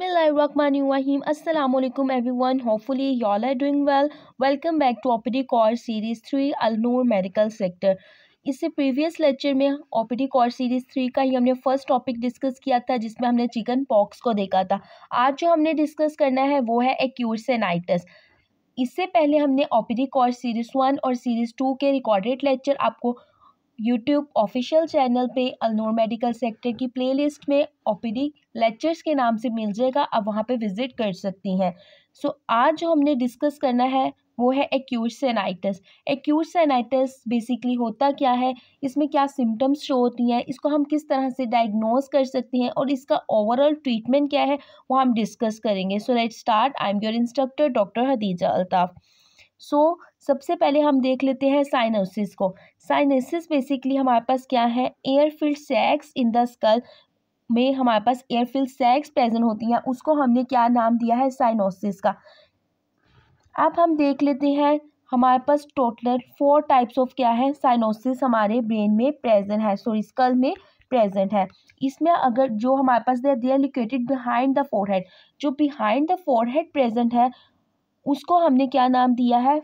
बिसमीम अल्लाम वन hopefully you all are doing well welcome back to OPD core series three Alnoor medical sector इससे previous lecture में OPD core series three का ही हमने फर्स्ट टॉपिक डिस्कस किया था जिसमें हमने चिकन पॉक्स को देखा था आज जो हमने डिस्कस करना है वो है एक्यूट इससे पहले हमने ओपीडी कॉर सीरीज़ वन और सीरीज़ टू के रिकॉर्डेड लेक्चर आपको यूट्यूब ऑफिशियल चैनल पे अलनोर मेडिकल सेक्टर की प्लेलिस्ट में ओपीडी लेक्चर्स के नाम से मिल जाएगा आप वहाँ पे विज़िट कर सकती हैं सो so, आज जो हमने डिस्कस करना है वो है acute sinusitis acute sinusitis basically होता क्या है इसमें क्या सिम्टम्स शो होती हैं इसको हम किस तरह से डायग्नोज कर सकते हैं और इसका ओवरऑल ट्रीटमेंट क्या है वो हम डिस्कस करेंगे so let start I am your instructor doctor Hadija Altaf so so, सबसे पहले हम देख लेते हैं साइनोसिस को साइनोसिस बेसिकली हमारे पास क्या है air filled sacs in the skull में हमारे पास एयरफील्ड सेक्स प्रेजेंट होती हैं उसको हमने क्या नाम दिया है साइनोसिस का अब हम देख लेते हैं हमारे पास टोटल फोर टाइप्स ऑफ क्या है साइनोसिस हमारे ब्रेन में प्रेजेंट है सॉरी स्कल में प्रेजेंट है इसमें अगर जो हमारे पास they are located behind the forehead जो बिहाइंड द फोरहेड प्रेजेंट है उसको हमने क्या नाम दिया है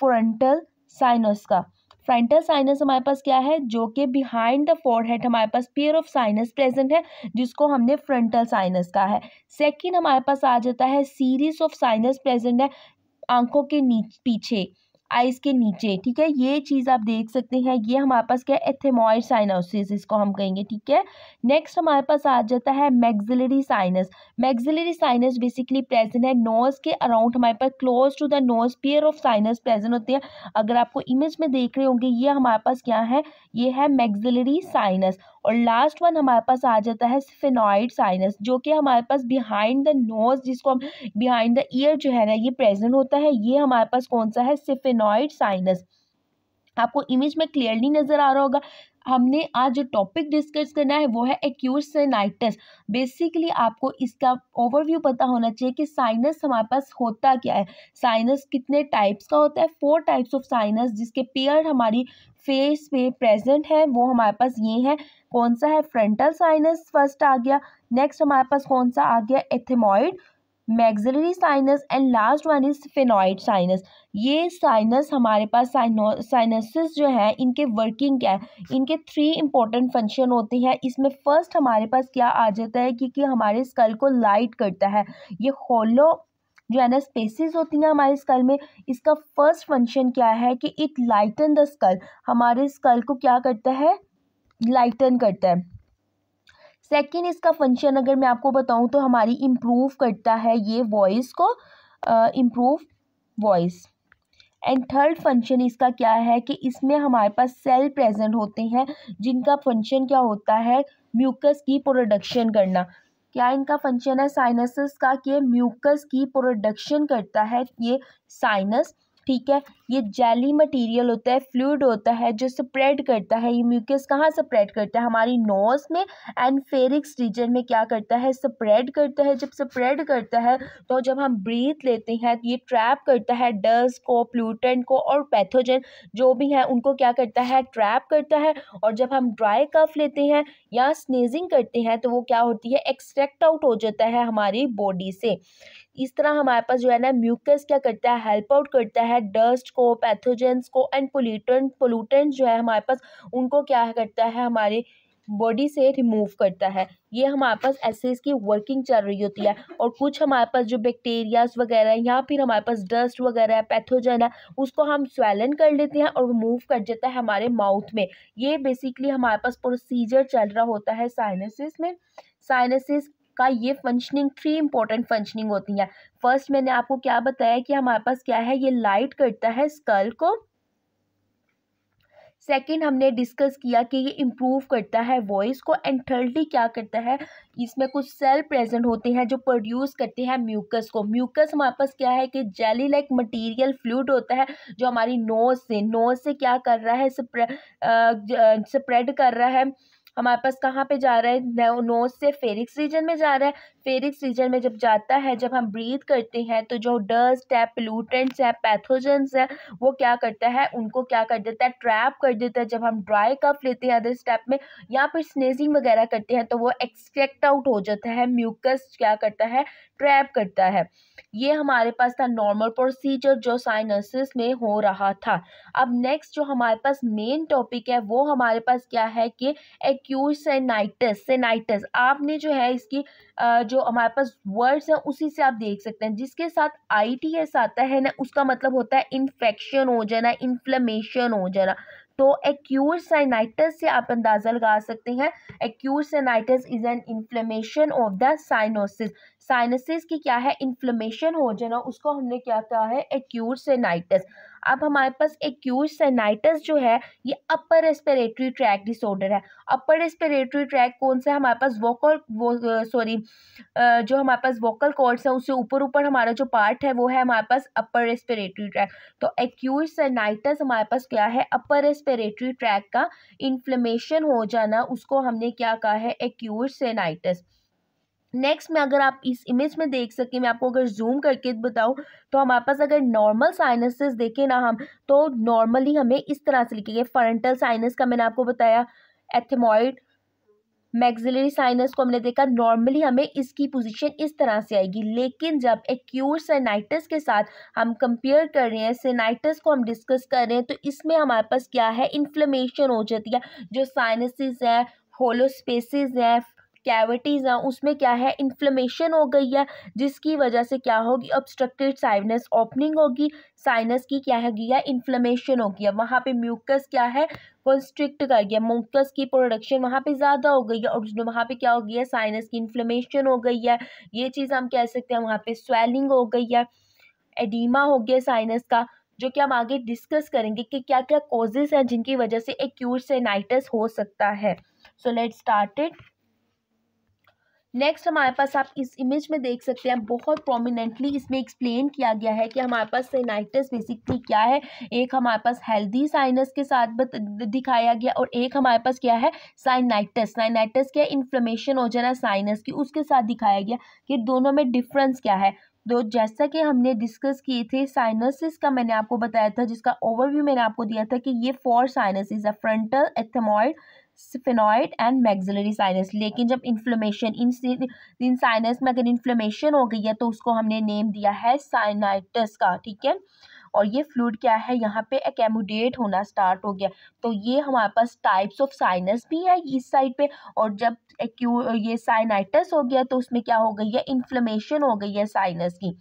फ्रंटल साइनस का फ्रंटल साइनस हमारे पास क्या है जो कि बिहाइंड द फोरहेड हमारे पास पेयर ऑफ साइनस प्रेजेंट है जिसको हमने फ्रंटल साइनस का है सेकंड हमारे पास आ जाता है सीरीज ऑफ साइनस प्रेजेंट है आंखों के नीचे पीछे आइस के नीचे ठीक है ये चीज़ आप देख सकते हैं ये हमारे पास क्या है एथेमॉइड साइनोसिस इसको हम कहेंगे ठीक है नेक्स्ट हमारे पास आ जाता है maxillary sinus maxillary sinus basically present है नोज़ के अराउंड हमारे पास close to the nose pair of sinus present होते हैं अगर आपको इमेज में देख रहे होंगे ये हमारे पास क्या है ये है मैग्जिलरी साइनस और लास्ट वन हमारे पास आ जाता है फिनॉइड साइनस जो कि हमारे पास बिहाइंड द नोज जिसको हम बिहाइंड द ईयर जो है ना ये प्रेजेंट होता है ये हमारे पास कौन सा है सिफिनॉइड साइनस आपको इमेज में क्लियरली नज़र आ रहा होगा हमने आज जो टॉपिक डिस्कस करना है वो है एक्यूट साइनाइटिस बेसिकली आपको इसका ओवरव्यू पता होना चाहिए कि साइनस हमारे पास होता क्या है साइनस कितने टाइप्स का होता है फोर टाइप्स ऑफ साइनस जिसके पेयर हमारी फेस पे प्रेजेंट है वो हमारे पास ये है कौन सा है फ्रंटल साइनस फर्स्ट आ गया नेक्स्ट हमारे पास कौन सा आ गया ethmoid maxillary sinus and last one is sphenoid sinus ये साइनस हमारे पास साइनो साइनसिस जो है इनके वर्किंग क्या है इनके थ्री इंपॉर्टेंट फंक्शन होते हैं इसमें फर्स्ट हमारे पास क्या आ जाता है क्योंकि हमारे स्कल को लाइट करता है ये होलो जो है ना स्पेसिस होती हैं हमारे स्कल में इसका फर्स्ट फंक्शन क्या है कि इट लाइटन द स्कल हमारे स्कल को क्या करता है लाइटन करता है सेकेंड इसका फंक्शन अगर मैं आपको बताऊँ तो हमारी इम्प्रूव करता है ये वॉइस को improve voice and third function इसका क्या है कि इसमें हमारे पास सेल प्रेजेंट होते हैं जिनका फंक्शन क्या होता है म्यूकस की प्रोडक्शन करना क्या इनका फंक्शन है साइनसिस का कि म्यूकस की प्रोडक्शन करता है ये साइनस ठीक है ये जेली मटेरियल होता है फ्लूड होता है जो स्प्रेड करता है ये म्यूकस कहाँ स्प्रेड करता है हमारी नोज में एंड फेरिक्स रीजन में क्या करता है स्प्रेड करता है जब स्प्रेड करता है तो जब हम ब्रीथ लेते हैं ये ट्रैप करता है डस्ट को प्लूटेंट को और पैथोजन जो भी हैं उनको क्या करता है ट्रैप करता है और जब हम ड्राई कफ लेते हैं या स्नेजिंग करते हैं तो वो क्या होती है एक्सट्रैक्ट आउट हो जाता है हमारी बॉडी से इस तरह हमारे पास जो है ना म्यूकस क्या करता है हेल्प आउट करता है डस्ट को पैथोजेंस को एंड पोल्यूटेंट पोल्यूटेंट जो है हमारे पास उनको क्या करता है हमारे बॉडी से रिमूव करता है ये हमारे पास ऐसे इसकी वर्किंग चल रही होती है और कुछ हमारे पास जो बैक्टीरियाज वगैरह या फिर हमारे पास डस्ट वगैरह पैथोजन है उसको हम स्वेलन कर लेते हैं और मूव कर देता है हमारे माउथ में ये बेसिकली हमारे पास प्रोसीजर चल रहा होता है साइनसिस में साइनसिस का ये फंक्शनिंग थ्री इंपॉर्टेंट फंक्शनिंग होती है फर्स्ट मैंने आपको क्या बताया कि हमारे पास क्या है ये लाइट करता है स्कल को सेकेंड हमने डिस्कस किया कि ये इम्प्रूव करता है वॉइस को एंड थर्डली क्या करता है इसमें कुछ सेल प्रेजेंट होते हैं जो प्रोड्यूस करते हैं म्यूकस को म्यूकस हमारे पास क्या है कि जेली लाइक मटेरियल फ्लूड होता है जो हमारी नोज से नोज से क्या कर रहा है स्प्रेड कर रहा है हमारे पास कहाँ पे जा रहा है नोज से फेरिक्स रीजन में जा रहा है फेरिक्स रीजन में जब जाता है जब हम ब्रीथ करते हैं तो जो डस्ट है पोलूटेंट्स है पैथोजेंस है वो क्या करता है उनको क्या कर देता है ट्रैप कर देता है जब हम ड्राई कफ लेते हैं अदर स्टेप में या फिर स्नेजिंग वगैरह करते हैं तो वो एक्सट्रैक्ट आउट हो जाता है म्यूकस क्या करता है ट्रैप करता है ये हमारे पास था नॉर्मल प्रोसीजर जो साइनसिस में हो रहा था अब नेक्स्ट जो हमारे पास मेन टॉपिक है वो हमारे पास क्या है कि एक एक्यूज सेनाइटस सेनाइटिस आपने जो है इसकी जो हमारे पास वर्ड्स हैं उसी से आप देख सकते हैं जिसके साथ आई टी एस आता है ना उसका मतलब होता है इन्फेक्शन हो जाना इन्फ्लेमेशन हो जाना तो एक्यूज साइनाइटिस से आप अंदाज़ा लगा सकते हैं acute sinusitis is an inflammation of the sinuses sinusitis की क्या है इन्फ्लेमेशन तो हो जाना उसको हमने क्या कहा है एक्यूट सेनाइटिस अब हमारे पास एक्यूट सेनाइटिस जो है ये अपर रेस्पिरेटरी ट्रैक डिसऑर्डर है अपर रेस्पिरेटरी ट्रैक कौन सा है हमारे पास वोकल वो सॉरी जो हमारे पास वोकल कॉर्ड्स हैं उससे ऊपर ऊपर हमारा जो पार्ट है वो है हमारे पास अपर रेस्पिरेटरी ट्रैक तो एक्यूट सेनाइटिस हमारे पास क्या है अपर रेस्पिरेटरी ट्रैक का इन्फ्लेमेशन हो जाना उसको हमने क्या कहा है एक्यूट सेनाइटस नेक्स्ट में अगर आप इस इमेज में देख सकें मैं आपको अगर जूम करके बताऊं तो हमारे पास अगर नॉर्मल साइनसेस देखें ना हम तो नॉर्मली हमें इस तरह से लिखेंगे फ्रंटल साइनस का मैंने आपको बताया एथेमॉइड मैग्जिलरी साइनस को हमने देखा नॉर्मली हमें इसकी पोजीशन इस तरह से आएगी लेकिन जब एक्यूट साइनाइटिस के साथ हम कंपेयर कर रहे हैं साइनाइटिस को हम डिस्कस कर रहे हैं तो इसमें हमारे पास क्या है इन्फ्लेमेशन हो जाती है जो साइनसिस हैं होलोस्पेसिस हैं कैविटीज़ हैं उसमें क्या है इन्फ्लेमेशन हो गई है जिसकी वजह से क्या होगी ऑब्स्ट्रक्टेड साइनस ओपनिंग होगी साइनस की क्या है गया इन्फ्लेमेशन होगी है वहाँ पे म्यूकस क्या है कॉन्स्ट्रिक्ट कर गया म्यूकस की प्रोडक्शन वहाँ पे ज़्यादा हो गई है और वहाँ पे क्या हो गया साइनस की इन्फ्लेमेशन हो गई है ये चीज़ हम कह सकते हैं वहाँ पे स्वेलिंग हो गई है एडीमा हो गया साइनस का जो कि हम आगे डिस्कस करेंगे कि क्या क्या कॉजेज़ हैं जिनकी वजह से एक्यूट सेनाइटस हो सकता है सो लेट स्टार्टेड नेक्स्ट हमारे पास आप इस इमेज में देख सकते हैं बहुत प्रोमिनेंटली इसमें एक्सप्लेन किया गया है कि हमारे पास साइनाइटिस बेसिकली क्या है एक हमारे पास हेल्दी साइनस के साथ दिखाया गया और एक हमारे पास क्या है साइनाइटिस साइनाइटिस क्या इन्फ्लेमेशन हो जाना साइनस की उसके साथ दिखाया गया कि दोनों में डिफरेंस क्या है तो जैसा कि हमने डिस्कस किए थे साइनसिस का मैंने आपको बताया था जिसका ओवरव्यू मैंने आपको दिया था कि ये फोर साइनसिस है frontal ethmoid sphenoid and maxillary sinus लेकिन जब इन्फ्लोमेशन इन इन साइनस में अगर इन्फ्लोमेशन हो गई है तो उसको हमने नेम दिया है साइनाइटस का ठीक है और ये फ्लूड क्या है यहाँ पे एकमोडेट होना स्टार्ट हो गया तो ये हमारे पास टाइप्स ऑफ साइनस भी है इस साइड पे और जब एक्यू ये साइनाइटस हो गया तो उसमें क्या हो गई है इन्फ्लोमेशन हो गई है साइनस की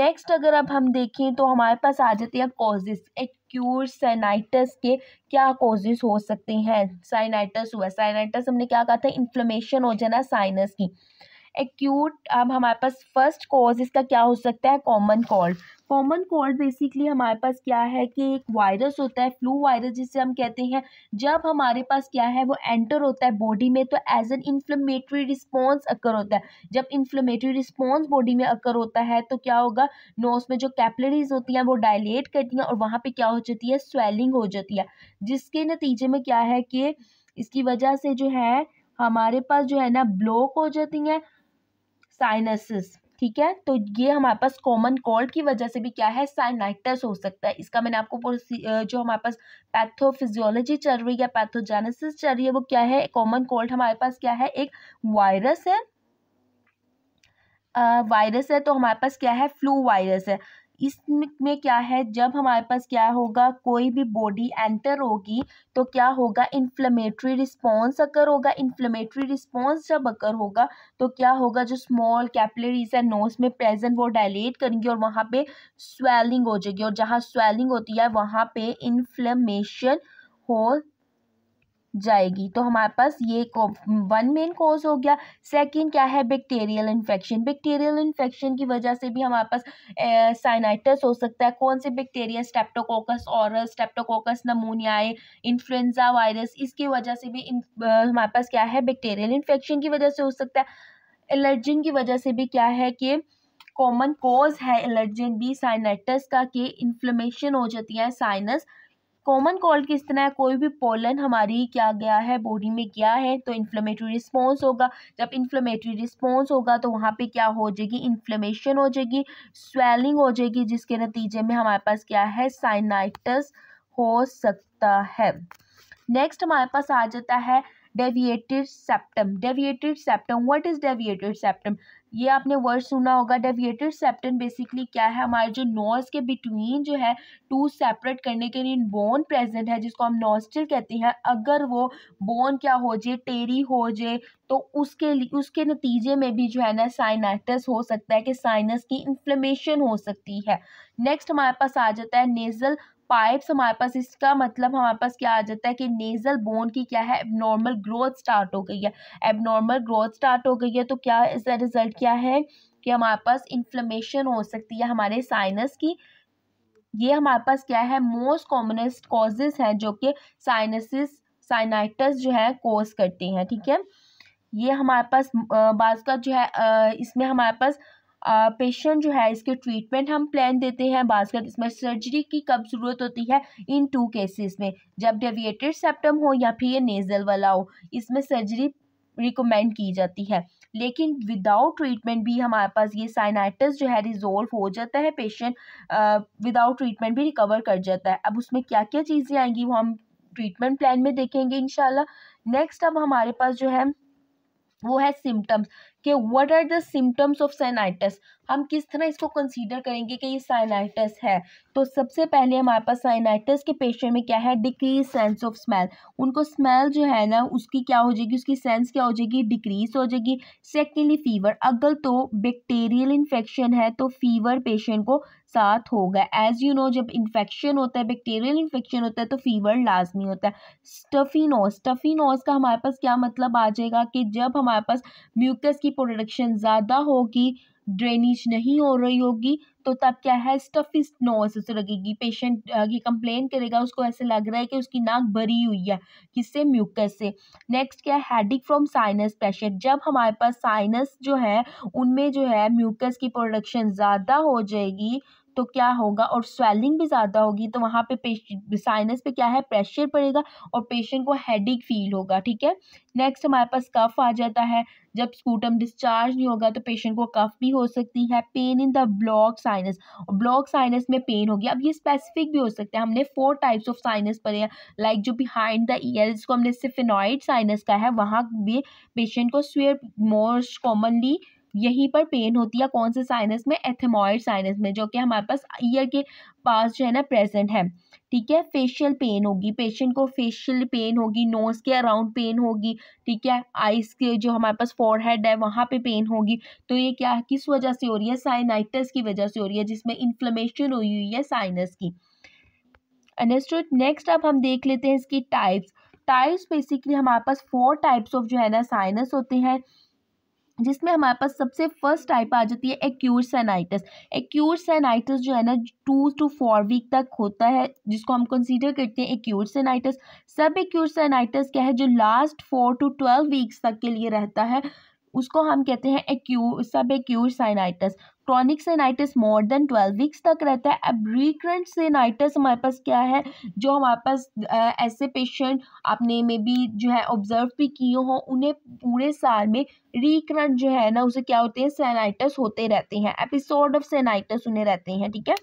नेक्स्ट अगर अब हम देखें तो हमारे पास आ जाती है कॉजेस एक क्यूर साइनाइटस के क्या कोजेज हो सकते हैं साइनाइटस हुआ साइनाइटस हमने क्या कहा था इन्फ्लोमेशन हो जाना साइनस की एक्यूट अब हमारे पास फर्स्ट कॉज इसका क्या हो सकता है common cold common cold basically हमारे पास क्या है कि एक वायरस होता है फ्लू वायरस जिसे हम कहते हैं जब हमारे पास क्या है वो एंटर होता है बॉडी में तो as an inflammatory response occur होता है जब इन्फ्लेमेटरी रिस्पॉन्स बॉडी में अक्कर होता है तो क्या होगा नोस में जो कैपलरीज होती हैं वो डायलेट करती हैं और वहाँ पर क्या हो जाती है स्वेलिंग हो जाती है जिसके नतीजे में क्या है कि इसकी वजह से जो है हमारे पास जो है ना ब्लॉक हो जाती हैं साइनसिस ठीक है तो ये हमारे पास कॉमन कोल्ड की वजह से भी क्या है साइनाइटस हो सकता है इसका मैंने आपको जो हमारे पास पैथोफिजियोलॉजी चल रही है पैथोजेनेसिस चल रही है वो क्या है कॉमन कोल्ड हमारे पास क्या है एक वायरस है वायरस है तो हमारे पास क्या है फ्लू वायरस है इसमें क्या है जब हमारे पास क्या होगा कोई भी बॉडी एंटर होगी तो क्या होगा इन्फ्लेमेटरी रिस्पॉन्स अगर होगा इन्फ्लेमेटरी रिस्पॉन्स जब अगर होगा तो क्या होगा जो स्मॉल कैपलरीज है नोज में प्रेजेंट वो डायलेट करेंगी और वहाँ पे स्वेलिंग हो जाएगी और जहाँ स्वेलिंग होती है वहाँ पे इन्फ्लेमेशन हो जाएगी तो हमारे पास ये वन मेन कॉज हो गया सेकंड क्या है बैक्टीरियल इन्फेक्शन बैक्टीरियल इन्फेक्शन की वजह से भी हमारे पास साइनाइटस हो सकता है कौन से बैक्टीरिया स्टेप्टोकोकस और स्टेप्टोकोकस नमोनियाए इन्फ्लुन्जा वायरस इसकी वजह से भी हमारे पास क्या है बैक्टीरियल इन्फेक्शन की वजह से हो सकता है एलर्जिन की वजह से भी क्या है कि कॉमन कॉज है एलर्जिन भी साइनाइटस का कि इन्फ्लेमेशन हो जाती है साइनस कॉमन कोल्ड किस तरह कोई भी पोलन हमारी क्या गया है बॉडी में गया है तो इन्फ्लेमेटरी रिस्पॉन्स होगा जब इन्फ्लेमेटरी रिस्पॉन्स होगा तो वहाँ पे क्या हो जाएगी इन्फ्लेमेशन हो जाएगी स्वेलिंग हो जाएगी जिसके नतीजे में हमारे पास क्या है साइनाइटस हो सकता है नेक्स्ट हमारे पास आ जाता है deviated septum deviated septum what is deviated septum ये आपने वर्ड सुना होगा डेविएटेड सेप्टन बेसिकली क्या है हमारे जो नोज के बिटवीन जो है टू सेपरेट करने के लिए बोन प्रेजेंट है जिसको हम नोस्टिल कहते हैं अगर वो बोन क्या हो जाए टेरी हो जाए तो उसके लिए उसके नतीजे में भी जो है ना साइनाइटिस हो सकता है कि साइनस की इन्फ्लेमेशन हो सकती है नेक्स्ट हमारे पास आ जाता है नेजल पाइप्स हमारे पास इसका मतलब हमारे पास क्या आ जाता है कि नेजल बोन की क्या है एबनॉर्मल ग्रोथ स्टार्ट हो गई है एबनॉर्मल ग्रोथ स्टार्ट हो गई है तो क्या इसका रिजल्ट क्या है कि हमारे पास इन्फ्लेमेशन हो सकती है हमारे साइनस की ये हमारे पास क्या है मोस्ट कॉमनेस्ट कॉजेज हैं जो कि साइनसिस साइनाइटस जो है कोज करती हैं ठीक है ये हमारे पास बाज का जो है इसमें हमारे पास पेशेंट जो है इसके ट्रीटमेंट हम प्लान देते हैं बासकर इसमें सर्जरी की कब ज़रूरत होती है इन टू केसेस में जब डेविएटेड सेप्टम हो या फिर ये नेजल वाला हो इसमें सर्जरी रिकमेंड की जाती है लेकिन विदाउट ट्रीटमेंट भी हमारे पास ये साइनाइटिस जो है रिजोल्व हो जाता है पेशेंट विदाउट ट्रीटमेंट भी रिकवर कर जाता है अब उसमें क्या क्या चीज़ें आएंगी वो हम ट्रीटमेंट प्लान में देखेंगे इनशाला नेक्स्ट अब हमारे पास जो है वो है symptoms okay what are the symptoms of sinusitis हम किस तरह इसको कंसीडर करेंगे कि ये साइनाइटिस है तो सबसे पहले हमारे पास साइनाइटिस के पेशेंट में क्या है डिक्रीज सेंस ऑफ स्मेल उनको स्मेल जो है ना उसकी क्या हो जाएगी उसकी सेंस क्या हो जाएगी डिक्रीज हो जाएगी सेकेंडली फीवर अगर तो बैक्टेरियल इन्फेक्शन है तो फीवर पेशेंट को साथ होगा एज यू नो जब इन्फेक्शन होता है बैक्टेरियल इन्फेक्शन होता है तो फीवर लाजमी होता है स्टफी नोज स्टफी नोज का हमारे पास क्या मतलब आ जाएगा कि जब हमारे पास म्यूकस की प्रोडक्शन ज़्यादा होगी ड्रेनेज नहीं हो रही होगी तो तब क्या है स्टफिस नोसेस लगेगी पेशेंट ये कंप्लेन करेगा उसको ऐसे लग रहा है कि उसकी नाक भरी हुई है किससे म्यूकस से नेक्स्ट क्या है हेडिक फ्रॉम साइनस प्रेशर जब हमारे पास साइनस जो है उनमें जो है म्यूकस की प्रोडक्शन ज़्यादा हो जाएगी तो क्या होगा और स्वेलिंग भी ज़्यादा होगी तो वहाँ पे साइनस पे क्या है प्रेशर पड़ेगा और पेशेंट को हेडिक फील होगा ठीक है नेक्स्ट हमारे पास कफ आ जाता है जब स्कूटम डिस्चार्ज नहीं होगा तो पेशेंट को कफ भी हो सकती है pain in the block sinus और ब्लॉक साइनस में पेन होगी अब ये स्पेसिफिक भी हो सकता है हमने फोर टाइप्स ऑफ साइनस पढ़े हैं लाइक जो बिहाइंड द ईयर जिसको हमने सिफिनॉइड साइनस का है वहाँ भी पेशेंट को स्वेयर मोस्ट कॉमनली यहीं पर पेन होती है कौन से साइनस में एथेमॉयड साइनस में जो कि हमारे पास ईयर के पास जो है ना प्रेजेंट है ठीक है फेशियल पेन होगी पेशेंट को फेशियल पेन होगी नोज के अराउंड पेन होगी ठीक है आइस के जो हमारे पास फोरहेड है वहाँ पे पेन होगी तो ये क्या किस वजह से हो रही है साइनाइटिस की वजह से हो रही है जिसमें इन्फ्लेमेशन हुई हुई है साइनस की अनेस्टोड नेक्स्ट अब हम देख लेते हैं इसकी टाइप्स टाइप्स बेसिकली हमारे पास फोर टाइप्स ऑफ जो है ना साइनस होते हैं जिसमें हमारे पास सबसे फर्स्ट टाइप आ जाती है एक्यूर सेनाइटिस एक्यूर सेनाइटिस जो है ना टू टू फोर वीक तक होता है जिसको हम कंसीडर करते हैं एक्यूर सेनाइटिस सब एक्यूर सेनाइटिस क्या है जो last four to twelve weeks तक के लिए रहता है उसको हम कहते हैं एक्यू sub acute sinusitis chronic sinusitis more than twelve weeks तक रहता है अब रिकरेंट सेनाइटिस हमारे पास क्या है जो हमारे पास ऐसे पेशेंट आपने मे बी जो है ऑब्जर्व भी किए हों उन्हें पूरे साल में रिक्रंट जो है ना उसे क्या होते हैं सेनाइटस होते रहते हैं एपिसोड ऑफ सेनाइटस उन्हें रहते हैं ठीक है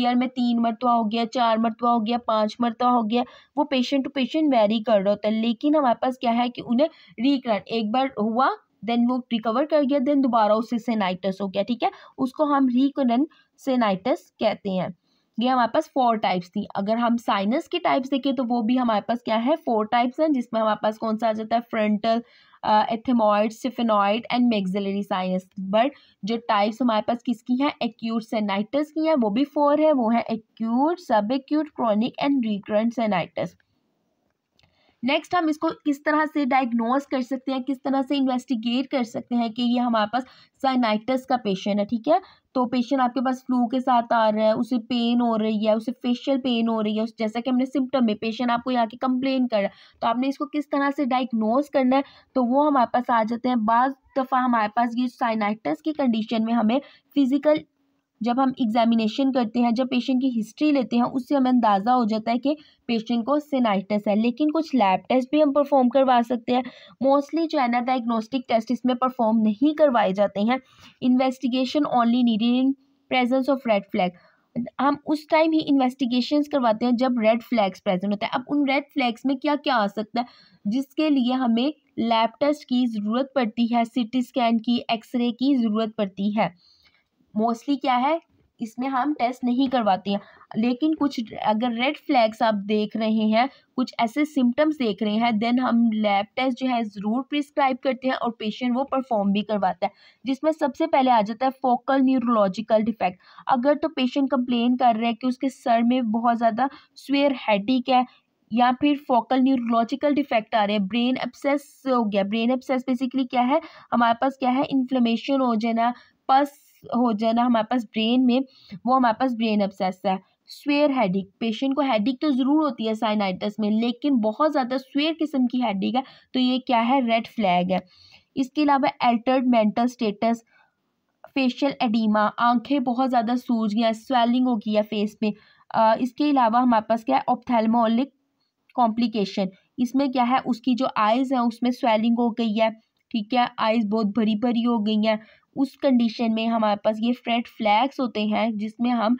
ईयर में तीन मरतबा हो गया चार मरतबा हो गया पाँच मरतबा हो गया वो पेशेंट टू पेशेंट वेरी कर रहा होता है लेकिन हमारे पास क्या है कि उन्हें रिक्रंट एक बार हुआ देन वो रिकवर कर गया देन दोबारा उसे सेनाइटस हो गया ठीक है उसको हम रिकोडन सेनाइटस कहते हैं ये हमारे पास फोर टाइप्स थी अगर हम साइनस के टाइप्स देखें तो वो भी हमारे पास क्या है फोर टाइप्स हैं जिसमें हमारे पास कौन सा आ जाता है frontal ethmoid sphenoid and maxillary sinus but जो टाइप्स हमारे पास किसकी हैं एक्यूट सेनाइटस की हैं वो भी फोर है वो है acute sub acute chronic and recurrent sinusitis next हम इसको किस तरह से डायग्नोज कर सकते हैं किस तरह से इन्वेस्टिगेट कर सकते हैं कि ये हमारे पास साइनाइटिस का पेशेंट है ठीक है तो पेशेंट आपके पास फ्लू के साथ आ रहा है उसे पेन हो रही है उसे फेशियल पेन हो रही है जैसा कि हमने सिम्टम में पेशेंट आपको यहाँ के कंप्लेन कर रहा है तो आपने इसको किस तरह से डायग्नोज करना है तो वो हमारे पास आ जाते हैं बाद दफ़ा हमारे पास ये साइनाइटस की कंडीशन में हमें फिजिकल जब हम एग्जामिनेशन करते हैं जब पेशेंट की हिस्ट्री लेते हैं उससे हमें अंदाज़ा हो जाता है कि पेशेंट को सेनाइटस है लेकिन कुछ लैब टेस्ट भी हम परफॉर्म करवा सकते हैं मोस्टली जो है ना डायग्नोस्टिक टेस्ट इसमें परफॉर्म नहीं करवाए जाते हैं investigation only needed in presence of red flag हम उस टाइम ही इन्वेस्टिगेशन करवाते हैं जब रेड फ्लैग्स प्रेजेंट होता है अब उन रेड फ्लैग्स में क्या क्या आ सकता है जिसके लिए हमें लैब टेस्ट की ज़रूरत पड़ती है सिटी स्कैन की एक्सरे की ज़रूरत पड़ती है मोस्टली क्या है इसमें हम टेस्ट नहीं करवाते हैं लेकिन कुछ अगर रेड फ्लैग्स आप देख रहे हैं कुछ ऐसे सिम्टम्स देख रहे हैं देन हम लैब टेस्ट जो है ज़रूर प्रिस्क्राइब करते हैं और पेशेंट वो परफॉर्म भी करवाता है जिसमें सबसे पहले आ जाता है फोकल न्यूरोलॉजिकल डिफेक्ट अगर तो पेशेंट कंप्लेन कर रहे हैं कि उसके सर में बहुत ज़्यादा स्वेयर हैडिक है या फिर फोकल न्यूरोलॉजिकल डिफेक्ट आ रहे हैं ब्रेन एब्सेस हो गया ब्रेन एब्सेस बेसिकली क्या है हमारे पास क्या है इन्फ्लेमेशन हो जाना पस हो जाना हमारे पास ब्रेन में वो हमारे पास ब्रेन अपसेस है स्वेयर हेडिक पेशेंट को हेडिक तो ज़रूर होती है साइनाइटस में लेकिन बहुत ज़्यादा स्वेयर किस्म की हेडिक है तो ये क्या है रेड फ्लैग है इसके अलावा altered mental status facial oedema आंखें बहुत ज़्यादा सूज गया स्वेलिंग हो गई है फेस में आ, इसके अलावा हमारे पास क्या है ऑप्थेलमोलिक कॉम्प्लिकेशन इसमें क्या है उसकी जो आइज़ हैं उसमें स्वेलिंग हो गई है ठीक है आइज़ बहुत भरी भरी हो गई हैं उस कंडीशन में हमारे पास ये फ्रेड फ्लैग्स होते हैं जिसमें हम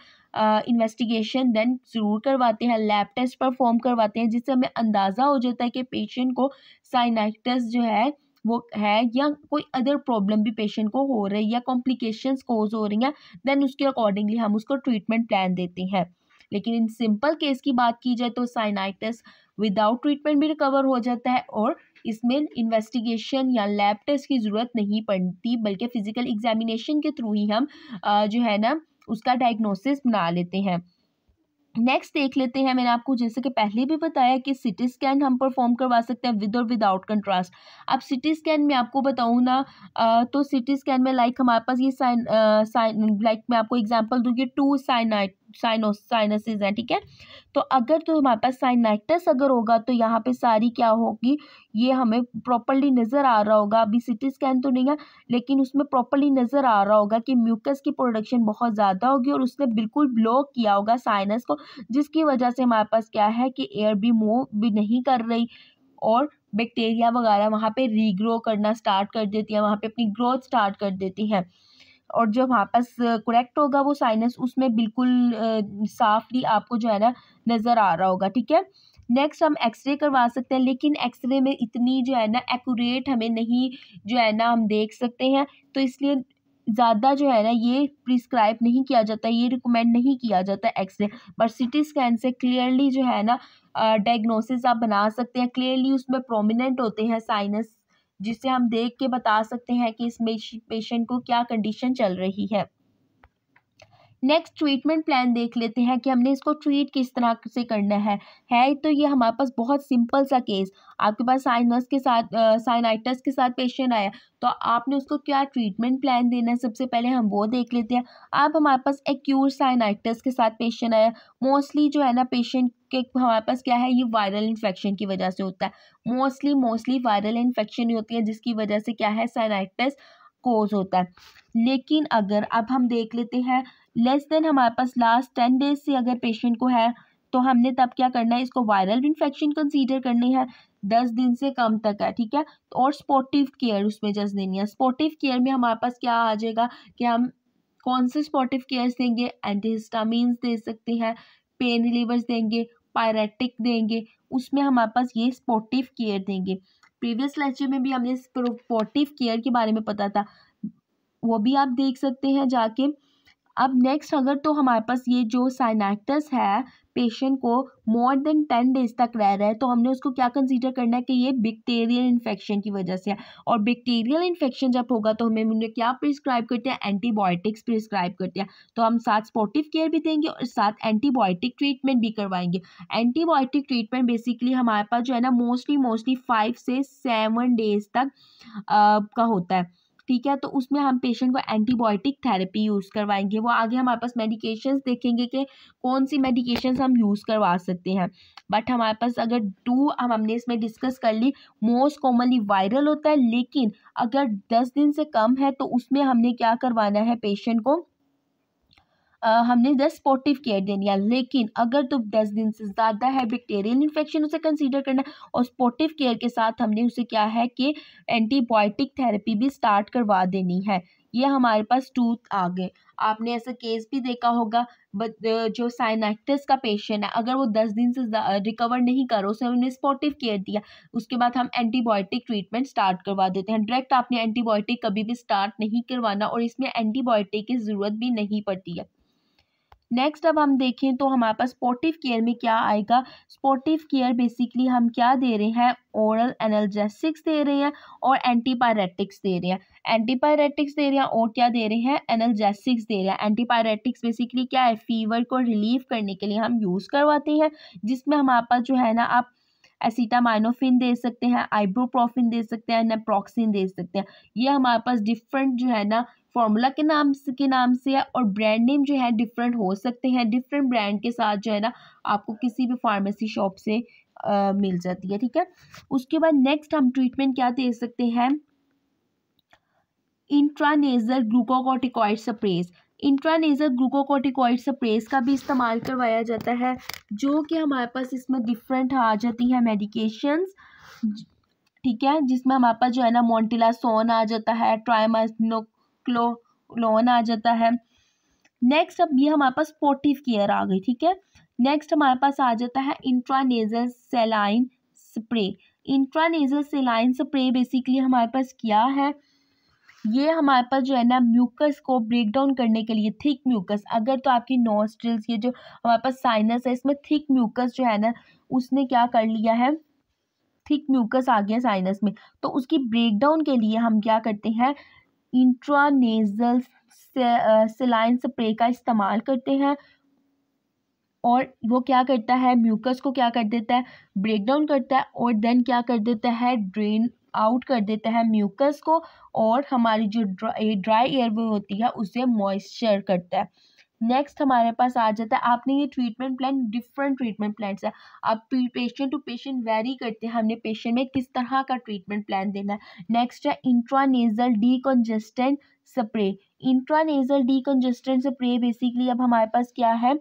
इन्वेस्टिगेशन देन ज़रूर करवाते हैं लैब टेस्ट परफॉर्म करवाते हैं जिससे हमें अंदाज़ा हो जाता है कि पेशेंट को साइनाइटस जो है वो है या कोई अदर प्रॉब्लम भी पेशेंट को हो रही है या कॉम्प्लिकेशंस कोज हो रही हैं देन उसके अकॉर्डिंगली हम उसको ट्रीटमेंट प्लान देते हैं लेकिन इन सिंपल केस की बात की जाए तो साइनाइटस विदाउट ट्रीटमेंट भी रिकवर हो जाता है और इसमें इन्वेस्टिगेशन या लैब टेस्ट की ज़रूरत नहीं पड़ती बल्कि फ़िज़िकल एग्जामिनेशन के थ्रू ही हम जो है ना उसका डायग्नोसिस बना लेते हैं नेक्स्ट देख लेते हैं मैंने आपको जैसे कि पहले भी बताया कि सिटी स्कैन हम परफॉर्म करवा सकते हैं विद और विदाउट कंट्रास्ट अब सिटी स्कैन में आपको बताऊँ ना तो सिटी स्कैन में लाइक हमारे पास ये साइन साइन लाइक मैं आपको एग्जांपल दूँगी टू साइनाइट साइनो साइनसिस ठीक है तो अगर तो हमारे पास साइनाइटस अगर होगा तो यहाँ पे सारी क्या होगी ये हमें प्रॉपरली नज़र आ रहा होगा अभी सिटी स्कैन तो नहीं है लेकिन उसमें प्रॉपरली नज़र आ रहा होगा कि म्यूकस की प्रोडक्शन बहुत ज़्यादा होगी और उसने बिल्कुल ब्लॉक किया होगा साइनस को जिसकी वजह से हमारे पास क्या है कि एयर भी मूव भी नहीं कर रही और बैक्टीरिया वगैरह वहाँ पे रीग्रो करना स्टार्ट कर देती है वहाँ पे अपनी ग्रोथ स्टार्ट कर देती है और जो वहाँ पास करेक्ट होगा वो साइनस उसमें बिल्कुल साफली आपको जो है ना नज़र आ रहा होगा ठीक है नेक्स्ट हम एक्सरे करवा सकते हैं लेकिन एक्सरे में इतनी जो है ना एक्यूरेट हमें नहीं जो है ना हम देख सकते हैं तो इसलिए ज़्यादा जो है ना ये प्रिस्क्राइब नहीं किया जाता ये रिकमेंड नहीं किया जाता एक्सरे पर सी टी स्कैन से क्लियरली जो है ना डायग्नोसिस आप बना सकते हैं क्लियरली उसमें प्रोमिनेंट होते हैं साइनस जिसे हम देख के बता सकते हैं कि इस पेशेंट को क्या कंडीशन चल रही है नेक्स्ट ट्रीटमेंट प्लान देख लेते हैं कि हमने इसको ट्रीट किस तरह से करना है है तो ये हमारे पास बहुत सिंपल सा केस आपके पास साइनस के साथ साइनाइटस के साथ पेशेंट आया तो आपने उसको क्या ट्रीटमेंट प्लान देना है सबसे पहले हम वो देख लेते हैं अब हमारे पास एक्यूर साइनाइटस के साथ पेशेंट आया मोस्टली जो है ना पेशेंट के हमारे पास क्या है ये वायरल इन्फेक्शन की वजह से होता है मोस्टली मोस्टली वायरल इन्फेक्शन ही होती है जिसकी वजह से क्या है साइनाइटस कोज होता है लेकिन अगर अब हम देख लेते हैं लेस देन हमारे पास लास्ट टेन डेज से अगर पेशेंट को है तो हमने तब क्या करना है इसको वायरल इन्फेक्शन कंसीडर करनी है दस दिन से कम तक है ठीक है और स्पोर्टिव केयर उसमें जस देनी है स्पोर्टिव केयर में हमारे पास क्या आ जाएगा कि हम कौन से स्पोर्टिव केयर्स देंगे एंटीहिस्टामीन्स दे सकते हैं पेन रिलीवर्स देंगे पायरेटिक देंगे उसमें हमारे पास ये स्पोर्टिव केयर देंगे प्रीवियस लेक्चर में भी हमने सपोर्टिव केयर के बारे में पता था वो भी आप देख सकते हैं जाके अब नेक्स्ट अगर तो हमारे पास ये जो साइनाइटस है पेशेंट को मोर देन टेन डेज तक रह रहा है तो हमने उसको क्या कंसीडर करना है कि ये बैक्टीरियल इन्फेक्शन की वजह से है और बैक्टीरियल इन्फेक्शन जब होगा तो हमें उन्हें क्या प्रिस्क्राइब करते हैं एंटीबायोटिक्स प्रिस्क्राइब करते हैं तो हम साथ स्पोर्टिव केयर भी देंगे और साथ एंटीबायोटिक ट्रीटमेंट भी करवाएंगे एंटीबायोटिक ट्रीटमेंट बेसिकली हमारे पास जो है ना मोस्टली मोस्टली फाइव से सेवन डेज तक आ, का होता है ठीक है तो उसमें हम पेशेंट को एंटीबायोटिक थेरेपी यूज़ करवाएंगे वो आगे हमारे पास मेडिकेशंस देखेंगे कि कौन सी मेडिकेशंस हम यूज़ करवा सकते हैं बट हमारे पास अगर टू हम हमने इसमें डिस्कस कर ली मोस्ट कॉमनली वायरल होता है लेकिन अगर दस दिन से कम है तो उसमें हमने क्या करवाना है पेशेंट को हमने दस पॉजिटिव केयर देनी है लेकिन अगर तो दस दिन से ज़्यादा है बैक्टेरियल इन्फेक्शन उसे कंसीडर करना है और स्पोर्टिव केयर के साथ हमने उसे क्या है कि एंटीबायोटिक थेरेपी भी स्टार्ट करवा देनी है ये हमारे पास टूथ आ गए आपने ऐसा केस भी देखा होगा जो साइनाइटिस का पेशेंट है अगर वो दस दिन से रिकवर नहीं करो उसे हमने स्पोर्टिव केयर दिया उसके बाद हम एंटीबायोटिक ट्रीटमेंट स्टार्ट करवा देते हैं डायरेक्ट आपने एंटीबायोटिक कभी भी स्टार्ट नहीं करवाना और इसमें एंटीबायोटिक की ज़रूरत भी नहीं पड़ती है नेक्स्ट अब हम देखें तो हमारे पास स्पोर्टिव केयर में क्या आएगा स्पोर्टिव केयर बेसिकली हम क्या दे रहे हैं ओरल एनर्जेसिक्स दे रहे हैं और एंटीपायरेटिक्स दे रहे हैं एंटीपायरेटिक्स दे रहे हैं और क्या दे रहे हैं एनर्जेसिक्स दे रहे हैं एंटीपायरेटिक्स बेसिकली क्या है फीवर को रिलीव करने के लिए हम यूज़ करवाते हैं जिसमें हमारे पास जो है ना आप एसिटामाइनोफिन दे सकते हैं आइब्रोप्रोफिन दे सकते हैं नेप्रोक्सिन दे सकते हैं ये हमारे पास डिफरेंट जो है ना फॉर्मूला के नाम के नाम से है और ब्रांड नेम जो है डिफरेंट हो सकते हैं डिफरेंट ब्रांड के साथ जो है ना आपको किसी भी फार्मेसी शॉप से आ, मिल जाती है ठीक है उसके बाद नेक्स्ट हम ट्रीटमेंट क्या दे सकते हैं इंट्रानेजल ग्लूकोकोटिकॉइड स्प्रेस इंट्रानेजल ग्लूकोकोटिकॉइड स्प्रेस का भी इस्तेमाल करवाया जाता है जो कि हमारे पास इसमें डिफरेंट आ जाती है मेडिकेशंस ठीक है जिसमें हमारे पास जो है ना मोन्टिलासोन आ जाता है ट्राइमास्नोक क्लो क्लोन आ जाता है नेक्स्ट अब ये हमारे पास पोटिव केयर आ गई ठीक है नेक्स्ट हमारे पास आ जाता है intranasal saline spray intranasal saline spray basically हमारे पास क्या है ये हमारे पास जो है ना म्यूकस को ब्रेक डाउन करने के लिए थिक म्यूकस अगर तो आपकी नोस्ट्रिल्स ये जो हमारे पास साइनस है इसमें थिक म्यूकस जो है ना उसने क्या कर लिया है थिक म्यूकस आ गया साइनस में तो उसकी ब्रेक डाउन के लिए हम क्या करते हैं इंट्रानेजल सलाइन स्प्रे का इस्तेमाल करते हैं और वो क्या करता है म्यूकस को क्या कर देता है ब्रेक डाउन करता है और देन क्या कर देता है ड्रेन आउट कर देता है म्यूकस को और हमारी जो ड्राई एयर वे होती है उसे मॉइस्चर करता है नेक्स्ट हमारे पास आ जाता है आपने ये treatment plan different treatment plan है आप पेशेंट टू पेशेंट वेरी करते हैं हमने पेशेंट में किस तरह का ट्रीटमेंट प्लान देना है नेक्स्ट है intranasal decongestant spray intranasal decongestant spray basically अब हमारे पास क्या है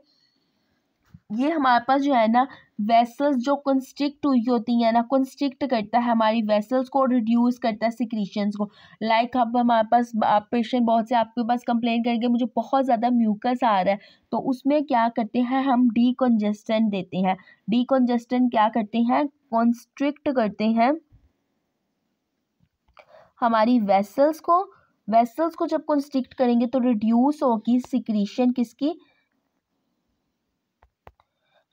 ये हमारे पास जो है ना वेसल्स जो कंस्ट्रिक्ट हुई होती हैं ना कंस्ट्रिक्ट करता है हमारी वेसल्स को रिड्यूस करता है सिक्रीशंस को लाइक like अब हमारे पास आप पेशेंट बहुत से आपके पास कंप्लेन करेंगे मुझे बहुत ज़्यादा म्यूकस आ रहा है तो उसमें क्या करते हैं हम डी कंजेस्टेंट देते हैं डी कंजेस्टेंट क्या करते हैं कॉन्स्ट्रिक्ट करते हैं हमारी वेसल्स को वेसल्स को जब कंस्ट्रिक्ट करेंगे तो रिड्यूस होगी सिक्रीशन किसकी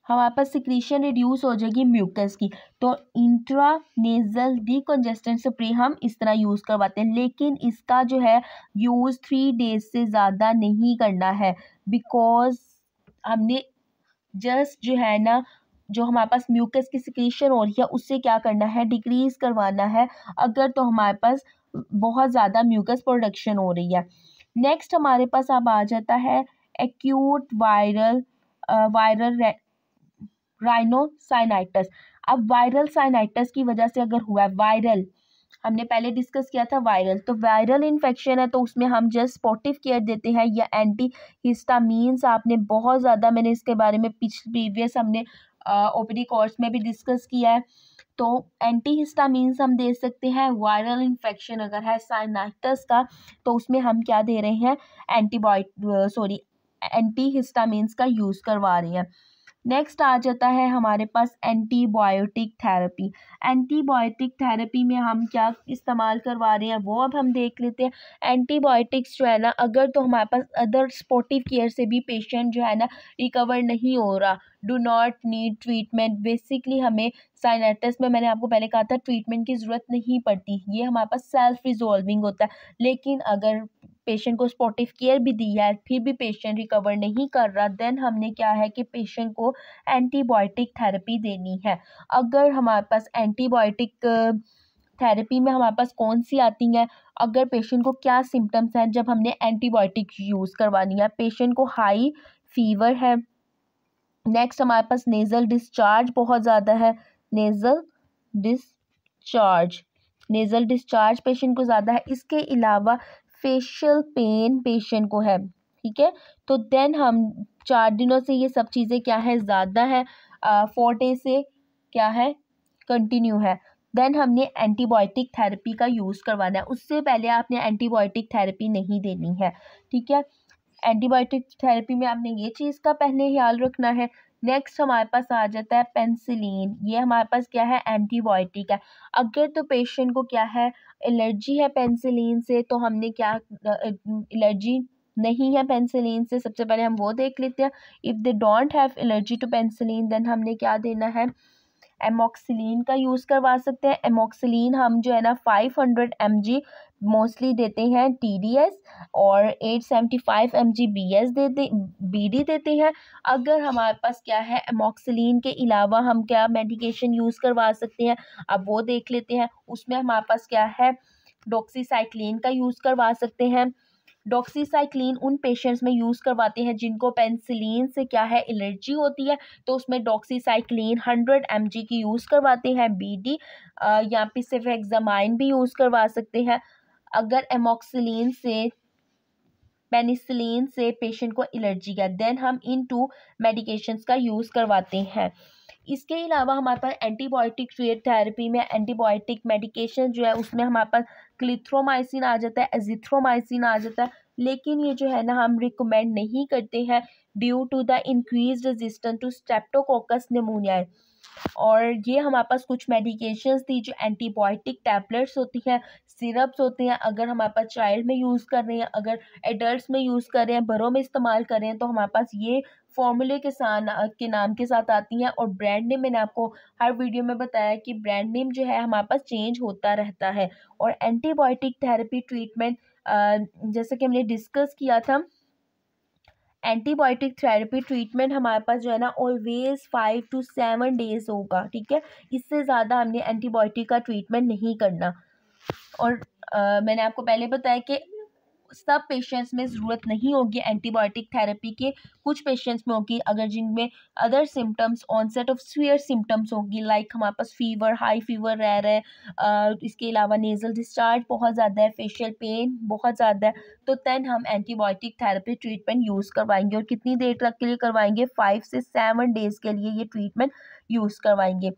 हमारे पास सिक्रीशन रिड्यूस हो जाएगी म्यूकस की तो इंट्रानेजल नेजल डिकॉन्जेस्टेंट स्प्रे हम इस तरह यूज़ करवाते हैं लेकिन इसका जो है यूज़ थ्री डेज से ज़्यादा नहीं करना है बिकॉज हमने जस्ट जो है ना जो हमारे पास म्यूकस की सिक्रीशन हो रही है उससे क्या करना है डिक्रीज़ करवाना है अगर तो हमारे पास बहुत ज़्यादा म्यूकस प्रोडक्शन हो रही है नेक्स्ट हमारे पास अब आ जाता है एक्यूट वायरल वायरल राइनोसाइनाइटस अब वायरल साइनाइटस की वजह से अगर हुआ वायरल हमने पहले डिस्कस किया था वायरल तो वायरल इन्फेक्शन है तो उसमें हम जस्ट स्पोर्टिव केयर देते हैं या एंटी हिस्टामीन्स आपने बहुत ज़्यादा मैंने इसके बारे में पिछले प्रीवियस हमने ओपीडी कोर्स में भी डिस्कस किया है तो एंटी हिस्टामीन्स हम दे सकते हैं वायरल इन्फेक्शन अगर है साइनाइटस का तो उसमें हम क्या दे रहे हैं एंटीबायोट सॉरी एंटी हिस्टामीन्स का यूज़ करवा रहे हैं नेक्स्ट आ जाता है हमारे पास एंटीबायोटिक थेरेपी एंटीबायोटिक थेरेपी में हम क्या इस्तेमाल करवा रहे हैं वो अब हम देख लेते हैं एंटीबायोटिक्स जो है ना अगर तो हमारे पास अदर स्पोर्टिव केयर से भी पेशेंट जो है ना रिकवर नहीं हो रहा do not need treatment basically हमें साइनाइटिस में मैंने आपको पहले कहा था ट्रीटमेंट की ज़रूरत नहीं पड़ती ये हमारे पास सेल्फ रिजॉल्विंग होता है लेकिन अगर पेशेंट को स्पॉटिव केयर भी दी है फिर भी पेशेंट रिकवर नहीं कर रहा देन हमने क्या है कि पेशेंट को एंटीबायोटिक थेरेपी देनी है अगर हमारे पास एंटीबायोटिक थेरेपी में हमारे पास कौन सी आती हैं अगर पेशेंट को क्या सिम्टम्स हैं जब हमने एंटीबायोटिक यूज़ करवानी है पेशेंट को हाई फीवर है नेक्स्ट हमारे पास नेज़ल डिस्चार्ज बहुत ज़्यादा है nasal discharge nasal discharge patient को ज़्यादा है इसके अलावा फेशियल पेन पेशेंट को है ठीक है तो देन हम चार दिनों से ये सब चीज़ें क्या है ज़्यादा है फोर डे से क्या है कंटिन्यू है देन हमने एंटीबायोटिक थेरेपी का यूज़ करवाना है उससे पहले आपने एंटीबायोटिक थेरेपी नहीं देनी है ठीक है एंटीबायोटिक थेरेपी में आपने ये चीज़ का पहले ख्याल रखना है नेक्स्ट हमारे पास आ जाता है पेंसिलीन ये हमारे पास क्या है एंटीबायोटिक है अगर तो पेशेंट को क्या है एलर्जी है पेंसिलीन से तो हमने क्या एलर्जी नहीं है पेंसिलीन से सबसे पहले हम वो देख लेते हैं if they don't have allergy to penicillin then हमने क्या देना है एमोक्सिलीन का यूज़ करवा सकते हैं एमोक्सिलीन हम जो है ना five hundred M G mostly देते हैं टी डी एस और eight seventy five M G B S देते बी डी देते हैं अगर हमारे पास क्या है एमोक्सिलीन के अलावा हम क्या मेडिकेशन यूज़ करवा सकते हैं अब वो देख लेते हैं उसमें हमारे पास क्या है डोक्सीसाइक्लिन का यूज़ करवा सकते हैं डॉक्सीसाइक्लिन उन पेशेंट्स में यूज़ करवाते हैं जिनको पेंसिलिन से क्या है एलर्जी होती है तो उसमें डॉक्सीसाइक्लिन हंड्रेड एम की यूज़ करवाते हैं बी डी या फिर सिर्फ एग्जामाइन भी यूज़ करवा सकते हैं अगर एमोक्सिलीन से पेनिसिलिन से पेशेंट को एलर्जी है देन हम इन टू मेडिकेशंस का यूज़ करवाते हैं इसके अलावा हमारे पास एंटीबायोटिक थेरेपी में एंटीबायोटिक मेडिकेशन जो है उसमें हमारे पास क्लिथ्रोमाइसिन आ जाता है एजिथ्रोमाइसिन आ जाता है लेकिन ये जो है ना हम रिकमेंड नहीं करते हैं due to the increase resistance to streptococcus pneumonia और ये हमारे पास कुछ मेडिकेशंस थी जो एंटीबायोटिक टैबलेट्स होती हैं सिरप्स होते हैं अगर हमारे पास चाइल्ड में यूज़ कर रहे हैं अगर एडल्ट में यूज़ कर रहे हैं बड़ों में इस्तेमाल कर रहे हैं तो हमारे पास ये फॉर्मूले के साथ के नाम के साथ आती हैं और ब्रांड नेम मैंने आपको हर वीडियो में बताया कि ब्रांड नेम जो है हमारे पास चेंज होता रहता है और एंटीबायोटिक थेरेपी ट्रीटमेंट जैसे कि हमने डिस्कस किया था एंटीबायोटिक थेरेपी ट्रीटमेंट हमारे पास जो है ना always five to seven days होगा ठीक है इससे ज़्यादा हमने एंटीबायोटिक का ट्रीटमेंट नहीं करना और आ, मैंने आपको पहले बताया कि सब पेशेंट्स में ज़रूरत नहीं होगी एंटीबायोटिक थेरेपी के कुछ पेशेंट्स में होगी अगर जिनमें other symptoms onset of severe symptoms होगी लाइक हमारे पास फीवर हाई फीवर रह रहा है इसके अलावा नेज़ल डिस्चार्ज बहुत ज़्यादा है फेशियल पेन बहुत ज़्यादा है तो तेन हम एंटीबायोटिक थेरेपी ट्रीटमेंट यूज़ करवाएंगे और कितनी देर तक के लिए करवाएंगे फाइव से सेवन डेज़ के लिए ये ट्रीटमेंट यूज़ करवाएंगे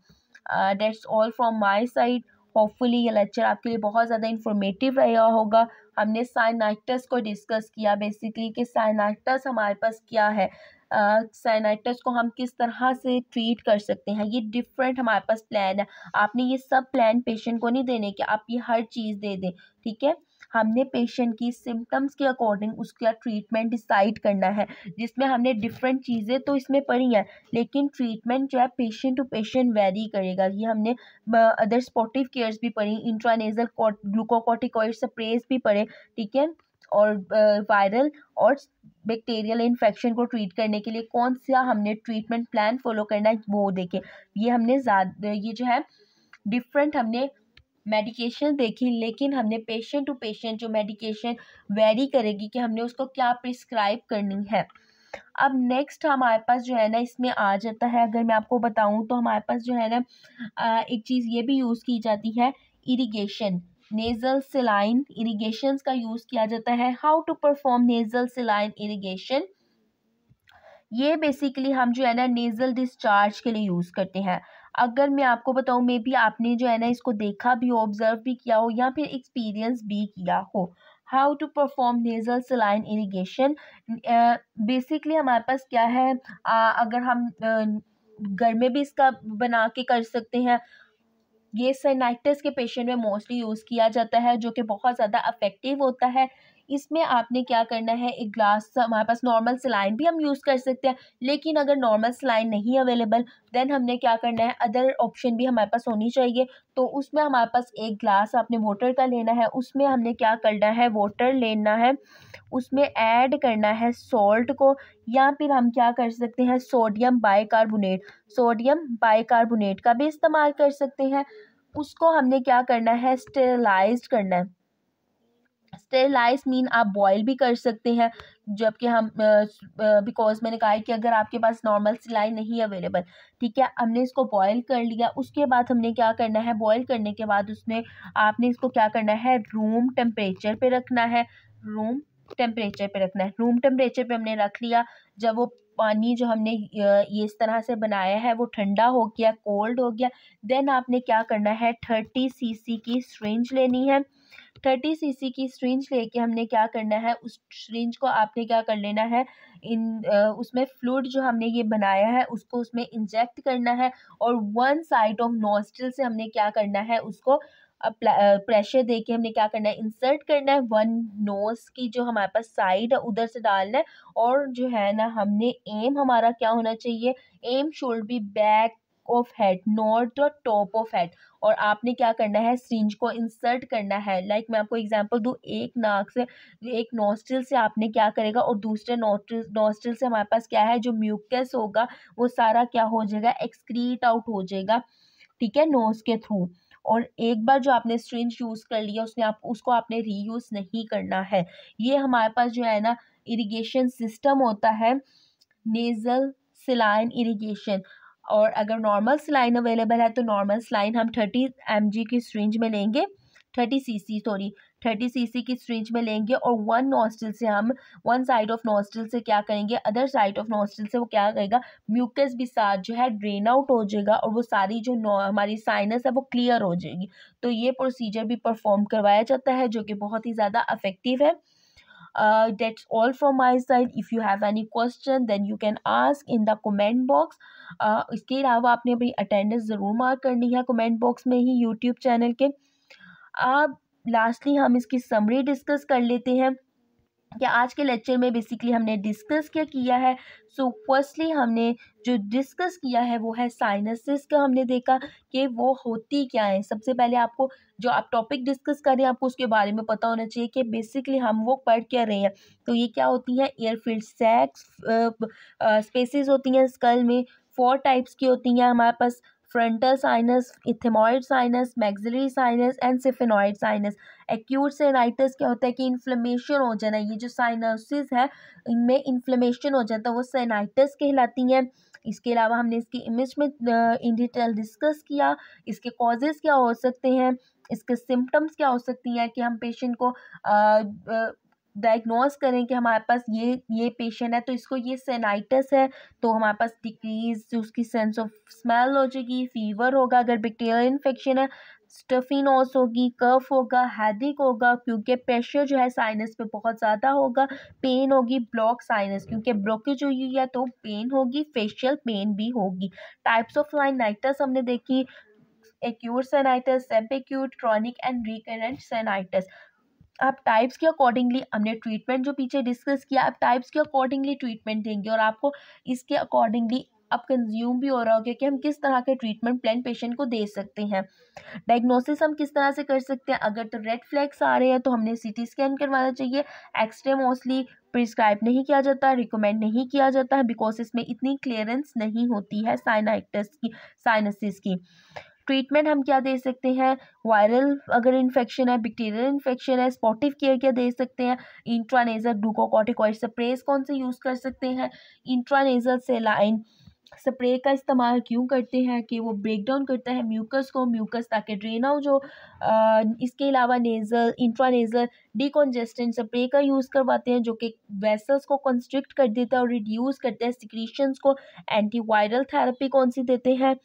that's all from my side hopefully ये लेक्चर आपके लिए बहुत ज़्यादा इन्फॉर्मेटिव रहा होगा हमने साइनाइटस को डिस्कस किया बेसिकली कि साइनाइटस हमारे पास क्या है साइनाइटस uh, को हम किस तरह से ट्रीट कर सकते हैं ये डिफरेंट हमारे पास प्लान है आपने ये सब प्लान पेशेंट को नहीं देने के आप ये हर चीज़ दे दें ठीक है हमने पेशेंट की सिम्टम्स के अकॉर्डिंग उसका ट्रीटमेंट डिसाइड करना है जिसमें हमने डिफरेंट चीज़ें तो इसमें पढ़ी हैं लेकिन ट्रीटमेंट जो है पेशेंट टू पेशेंट वेरी करेगा ये हमने अदर स्पोर्टिव केयर्स भी पढ़ी इंट्रानेजल ग्लूकोकोटिकॉइड स्प्रेस भी पढ़े ठीक है और वायरल और बैक्टीरियल इन्फेक्शन को ट्रीट करने के लिए कौन सा हमने ट्रीटमेंट प्लान फॉलो करना है वो देखें ये हमने ज़्यादा ये जो है डिफरेंट हमने मेडिकेशन देखी लेकिन हमने पेशेंट टू पेशेंट जो मेडिकेशन वेरी करेगी कि हमने उसको क्या प्रिस्क्राइब करनी है अब नेक्स्ट हमारे पास जो है ना इसमें आ जाता है अगर मैं आपको बताऊं तो हमारे पास जो है ना एक चीज़ ये भी यूज़ की जाती है इरिगेशन नेज़ल सिलाइन इरिगेशन का यूज़ किया जाता है how to perform nasal saline irrigation ये बेसिकली हम जो है ना नेज़ल डिस्चार्ज के लिए यूज़ करते हैं अगर मैं आपको बताऊँ मे भी आपने जो है ना इसको देखा भी हो ऑब्ज़र्व भी किया हो या फिर एक्सपीरियंस भी किया हो how to perform nasal saline irrigation basically हमारे पास क्या है uh, अगर हम uh, घर में भी इसका बना के कर सकते हैं ये साइनाइटिस के पेशेंट में मोस्टली यूज़ किया जाता है जो कि बहुत ज़्यादा अफेक्टिव होता है इसमें आपने क्या करना है एक ग्लास हमारे पास नॉर्मल सलाइन भी हम यूज़ कर सकते हैं लेकिन अगर नॉर्मल सलाइन नहीं अवेलेबल देन हमने क्या करना है अदर ऑप्शन भी हमारे पास होनी चाहिए तो उसमें हमारे पास एक ग्लास आपने वोटर का लेना है उसमें हमने क्या करना है वोटर लेना है उसमें ऐड करना है सॉल्ट को या फिर हम क्या कर सकते हैं सोडियम बाइकार्बोनेट सोडियम बाइकार्बोनेट का भी इस्तेमाल कर सकते हैं उसको हमने क्या करना है स्टेरलाइज करना है स्टेलाइज मीन आप बॉयल भी कर सकते हैं जबकि हम बिकॉज मैंने कहा है कि अगर आपके पास नॉर्मल सिलाई नहीं अवेलेबल ठीक है हमने इसको बॉयल कर लिया उसके बाद हमने क्या करना है बॉयल करने के बाद उसमें आपने इसको क्या करना है रूम टेम्परेचर पे रखना है रूम टेम्परेचर पे रखना है रूम टेम्परेचर पे हमने रख लिया जब वो पानी जो हमने ये इस तरह से बनाया है वो ठंडा हो गया कोल्ड हो गया देन आपने क्या करना है थर्टी सीसी की स्ट्रेंज लेनी है थर्टी सीसी की स्ट्रिंज लेके हमने क्या करना है उस स्ट्रिंज को आपने क्या कर लेना है इन उसमें फ्लूड जो हमने ये बनाया है उसको उसमें इंजेक्ट करना है और वन साइड ऑफ नोस्टल से हमने क्या करना है उसको प्रेशर दे के हमने क्या करना है इंसर्ट करना है वन नोज की जो हमारे पास साइड है उधर से डालना है और जो है ना हमने एम हमारा क्या होना चाहिए aim should be back of head not the top of head और आपने क्या करना है सिरिंज को इंसर्ट करना है लाइक like मैं आपको एग्जांपल दूँ एक नाक से एक नोस्टिल से आपने क्या करेगा और दूसरे नोस्टिल नोस्टिल से हमारे पास क्या है जो म्यूकस होगा वो सारा क्या हो जाएगा एक्सक्रीट आउट हो जाएगा ठीक है नोज के थ्रू और एक बार जो आपने स्ट्रिंज यूज़ कर लिया उसने आप उसको आपने रीयूज़ नहीं करना है ये हमारे पास जो है ना इरिगेशन सिस्टम होता है नेज़ल सिलाइन इरिगेशन और अगर नॉर्मल स्लाइन अवेलेबल है तो नॉर्मल स्लाइन हम थर्टी एम की स्ट्रिंज में लेंगे thirty C sorry thirty C की स्ट्रिंज में लेंगे और वन नॉस्टल से हम वन साइड ऑफ नॉस्टल से क्या करेंगे अदर साइड ऑफ नॉस्टल से वो क्या करेगा म्यूकस भी साथ जो है ड्रेन आउट हो जाएगा और वो सारी जो हमारी साइनस है वो क्लियर हो जाएगी तो ये प्रोसीजर भी परफॉर्म करवाया जाता है जो कि बहुत ही ज़्यादा अफेक्टिव है uh, that's all from my side if you have any question then you can ask in the comment box uh, इसके अलावा आपने अपनी अटेंडेंस ज़रूर मार्क करनी है कमेंट बॉक्स में ही यूट्यूब चैनल के आप लास्टली हम इसकी समरी डिस्कस कर लेते हैं क्या आज के लेक्चर में बेसिकली हमने डिस्कस क्या किया है सो so, फर्स्टली हमने जो डिस्कस किया है वो है साइनसिस का हमने देखा कि वो होती क्या है सबसे पहले आपको जो आप टॉपिक डिस्कस कर रहे हैं आपको उसके बारे में पता होना चाहिए कि बेसिकली हम वो पढ़ क्या रहे हैं तो ये क्या होती हैं एयरफील्ड सेक्स स्पेसिस होती हैं स्कल में फोर टाइप्स की होती हैं हमारे पास frontal sinus ethmoid sinus maxillary sinus and sphenoid sinus acute sinusitis क्या होता है कि इन्फ्लेमेशन हो जाना ये जो साइनसिस है इनमें इन्फ्लेमेशन हो जाता है वो साइनाइटिस कहलाती हैं इसके अलावा हमने इसकी इमेज में इन डिटेल डिस्कस किया इसके कॉजेज़ क्या हो सकते हैं इसके सिम्टम्स क्या हो सकती हैं कि हम पेशेंट को आ, आ, डायग्नोज करें कि हमारे पास ये ये पेशेंट है तो इसको ये सेनाइटस है तो हमारे पास डिक्रीज उसकी सेंस ऑफ स्मेल हो जाएगी फीवर होगा अगर बैक्टीरियल इन्फेक्शन है स्टफिनोस होगी कफ होगा हैदिक होगा क्योंकि प्रेशर जो है साइनस पे बहुत ज़्यादा होगा पेन होगी ब्लॉक साइनस क्योंकि ब्लॉकेज हुई है तो पेन होगी फेशियल पेन भी होगी टाइप्स ऑफ लाइनाइटस हमने देखी acute sinusitis subacute, chronic and recurrent sinusitis आप टाइप्स के अकॉर्डिंगली हमने ट्रीटमेंट जो पीछे डिस्कस किया आप टाइप्स के अकॉर्डिंगली ट्रीटमेंट देंगे और आपको इसके अकॉर्डिंगली अब कंज्यूम भी हो रहा होगा कि हम किस तरह के ट्रीटमेंट प्लान पेशेंट को दे सकते हैं डायग्नोसिस हम किस तरह से कर सकते हैं अगर तो रेड फ्लैग्स आ रहे हैं तो हमने सीटी स्कैन करवाना चाहिए एक्सरे मोस्टली प्रिस्क्राइब नहीं किया जाता रिकमेंड नहीं किया जाता है बिकॉज इसमें इतनी क्लियरेंस नहीं होती है साइनाइटिस की साइनसिस की ट्रीटमेंट हम क्या दे सकते हैं वायरल अगर इन्फेक्शन है बैक्टीरियल इन्फेक्शन है स्पॉटिव केयर क्या दे सकते हैं इंट्रानेजल ग्लूकोकॉटिकॉइड स्प्रेस कौन से यूज़ कर सकते हैं इंट्रानेजल सेलाइन स्प्रे का इस्तेमाल क्यों करते हैं कि वो ब्रेक डाउन करता है म्यूकस को म्यूकस ताकि ड्रेन आउट जो आ, इसके अलावा नेज़ल इंट्रानेज़ल डिकॉन्जेस्टेंट स्प्रे का यूज़ करवाते हैं जो कि वेसल्स को कंस्ट्रिक्ट कर देता है और रिड्यूस करते हैं सिक्रीशंस को एंटीवायरल थेरेपी कौन सी देते हैं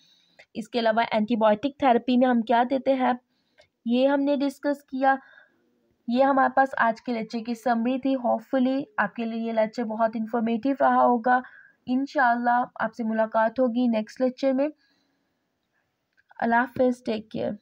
इसके अलावा एंटीबायोटिक थेरेपी में हम क्या देते हैं ये हमने डिस्कस किया ये हमारे पास आज के लेक्चर की समरी थी होपफुली आपके लिए ये लेक्चर बहुत इन्फॉर्मेटिव रहा होगा इन आपसे मुलाकात होगी नेक्स्ट लेक्चर में अल्लाह हाफ टेक केयर